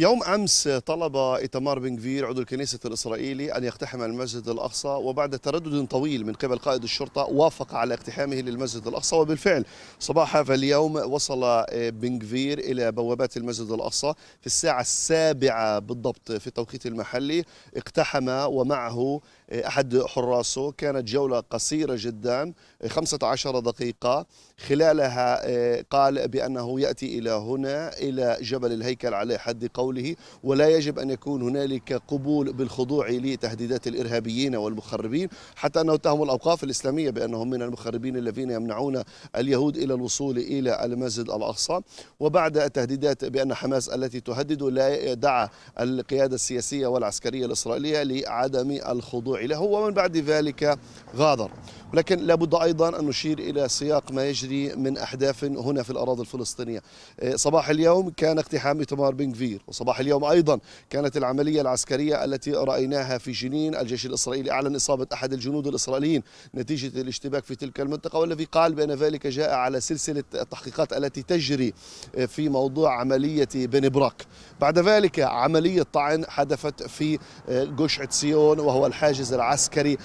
يوم أمس طلب إتمار بنغفير عضو الكنيسة الإسرائيلي أن يقتحم المسجد الأقصى وبعد تردد طويل من قبل قائد الشرطة وافق على اقتحامه للمسجد الأقصى وبالفعل صباح هذا اليوم وصل بنغفير إلى بوابات المسجد الأقصى في الساعة السابعة بالضبط في التوقيت المحلي اقتحم ومعه أحد حراسه كانت جولة قصيرة جدا 15 دقيقة خلالها آه، قال بأنه يأتي إلى هنا إلى جبل الهيكل على حد قوله ولا يجب أن يكون هنالك قبول بالخضوع لتهديدات الإرهابيين والمخربين حتى أنه اتهموا الأوقاف الإسلامية بأنهم من المخربين الذين يمنعون اليهود إلى الوصول إلى المسجد الأقصى وبعد تهديدات بأن حماس التي تهدد لا دعا القيادة السياسية والعسكرية الإسرائيلية لعدم الخضوع هو ومن بعد ذلك غادر ولكن لابد أيضا أن نشير إلى سياق ما يجري من أحداث هنا في الأراضي الفلسطينية إيه، صباح اليوم كان اقتحام إتمار بنكفير وصباح اليوم أيضا كانت العملية العسكرية التي رأيناها في جنين الجيش الإسرائيلي أعلن إصابة أحد الجنود الإسرائيليين نتيجة الاشتباك في تلك المنطقة والذي قال بأن ذلك جاء على سلسلة التحقيقات التي تجري إيه، في موضوع عملية بن براك بعد ذلك عملية طعن حدثت في إيه، جوش سيون وهو الحاجز العسكري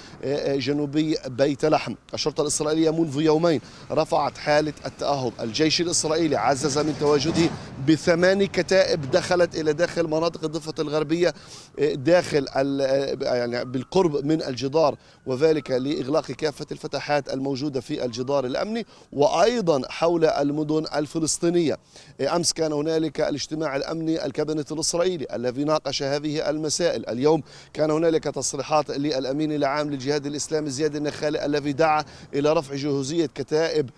جنوبي بيت لحم الشرطة الإسرائيلية منذ يومين رفعت حالة التأهب الجيش الإسرائيلي عزز من تواجده بثمان كتائب دخلت إلى داخل مناطق الضفة الغربية آه، داخل آه، يعني بالقرب من الجدار وذلك لإغلاق كافة الفتحات الموجودة في الجدار الأمني وأيضا حول المدن الفلسطينية آه، أمس كان هنالك الاجتماع الأمني الكابينة الإسرائيلي الذي ناقش هذه المسائل اليوم كان هنالك تصريحات للأمين العام للجهاد الإسلامي زياد النخالي الذي الذي دعا إلى رفع جهوزية كتائب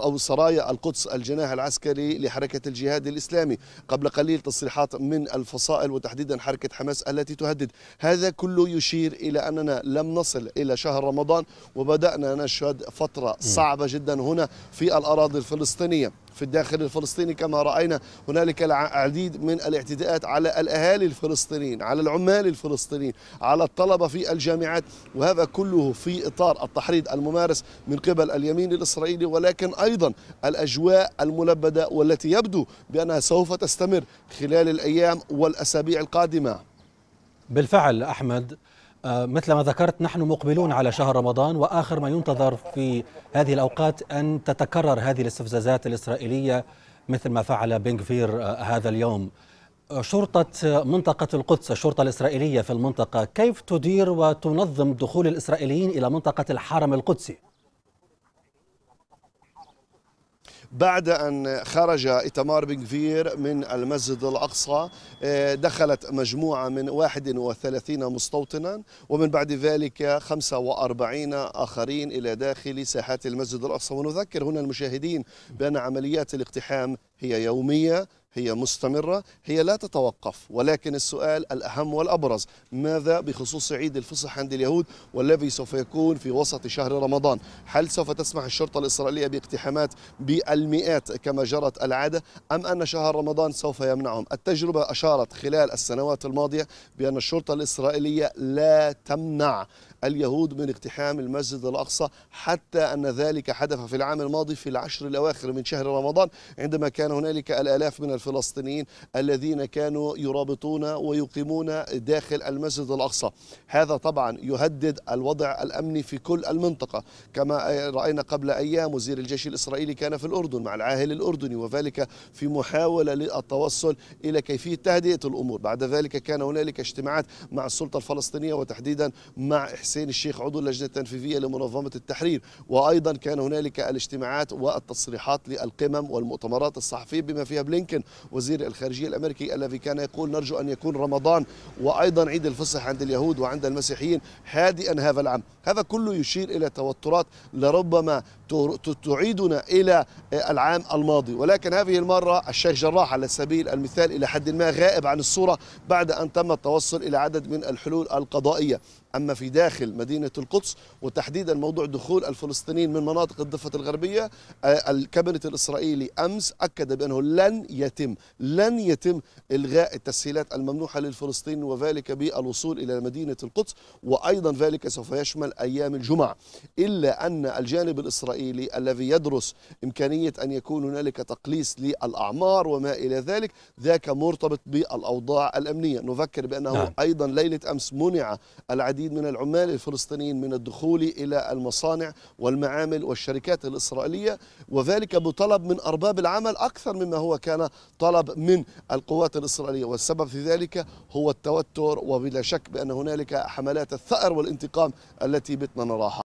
أو سرايا القدس الجناح العسكري لحركة الجهاد الإسلامي قبل قليل تصريحات من الفصائل وتحديدا حركة حماس التي تهدد هذا كله يشير إلى أننا لم نصل إلى شهر رمضان وبدأنا نشهد فترة صعبة جدا هنا في الأراضي الفلسطينية في الداخل الفلسطيني كما رأينا هنالك العديد من الاعتداءات على الأهالي الفلسطينيين على العمال الفلسطينيين على الطلبة في الجامعات وهذا كله في إطار التحريض الممارس من قبل اليمين الإسرائيلي ولكن أيضا الأجواء الملبدة والتي يبدو بأنها سوف تستمر خلال الأيام والأسابيع القادمة بالفعل أحمد آه، مثل ما ذكرت نحن مقبلون على شهر رمضان واخر ما ينتظر في هذه الاوقات ان تتكرر هذه الاستفزازات الاسرائيليه مثل ما فعل بنغفير آه، هذا اليوم. آه، شرطه منطقه القدس، الشرطه الاسرائيليه في المنطقه، كيف تدير وتنظم دخول الاسرائيليين الى منطقه الحرم القدسي؟ بعد أن خرج إتمار بن من المسجد الأقصى آه، دخلت مجموعة من 31 مستوطنا ومن بعد ذلك 45 آخرين إلى داخل ساحات المسجد الأقصى ونذكر هنا المشاهدين بأن عمليات الاقتحام هي يومية هي مستمرة هي لا تتوقف ولكن السؤال الأهم والأبرز ماذا بخصوص عيد الفصح عند اليهود والذي سوف يكون في وسط شهر رمضان هل سوف تسمح الشرطة الإسرائيلية باقتحامات بالمئات كما جرت العادة أم أن شهر رمضان سوف يمنعهم التجربة أشارت خلال السنوات الماضية بأن الشرطة الإسرائيلية لا تمنع اليهود من اقتحام المسجد الأقصى حتى أن ذلك حدث في العام الماضي في العشر الأواخر من شهر رمضان عندما كان هنالك الآلاف من الفلسطينيين الذين كانوا يرابطون ويقيمون داخل المسجد الأقصى هذا طبعا يهدد الوضع الأمني في كل المنطقة كما رأينا قبل أيام وزير الجيش الإسرائيلي كان في الأردن مع العاهل الأردني وذلك في محاولة للتوصل إلى كيفية تهدئة الأمور بعد ذلك كان هنالك اجتماعات مع السلطة الفلسطينية وتحديدا مع حسين الشيخ عضو اللجنة التنفيذية لمنظمة التحرير وأيضا كان هنالك الاجتماعات والتصريحات للقمم والمؤتمرات الصحفية بما فيها بلينكن وزير الخارجية الأمريكي الذي كان يقول نرجو أن يكون رمضان وأيضا عيد الفصح عند اليهود وعند المسيحيين هادئا هذا العام هذا كله يشير إلى توترات لربما تعيدنا إلى العام الماضي ولكن هذه المرة الشيخ جراح على سبيل المثال إلى حد ما غائب عن الصورة بعد أن تم التوصل إلى عدد من الحلول القضائية أما في داخل داخل مدينة القدس وتحديدا موضوع دخول الفلسطينيين من مناطق الضفة الغربية آه، الكابينة الإسرائيلي أمس أكد بأنه لن يتم لن يتم إلغاء التسهيلات الممنوحة للفلسطينيين وذلك بالوصول إلى مدينة القدس وأيضا ذلك سوف يشمل أيام الجمعة إلا أن الجانب الإسرائيلي الذي يدرس إمكانية أن يكون هنالك تقليص للأعمار وما إلى ذلك ذاك مرتبط بالأوضاع الأمنية نذكر بأنه نعم. أيضا ليلة أمس منع العديد من العمال الفلسطينيين من الدخول إلى المصانع والمعامل والشركات الإسرائيلية وذلك بطلب من أرباب العمل أكثر مما هو كان طلب من القوات الإسرائيلية والسبب في ذلك هو التوتر وبلا شك بأن هنالك حملات الثأر والانتقام التي بتنا نراها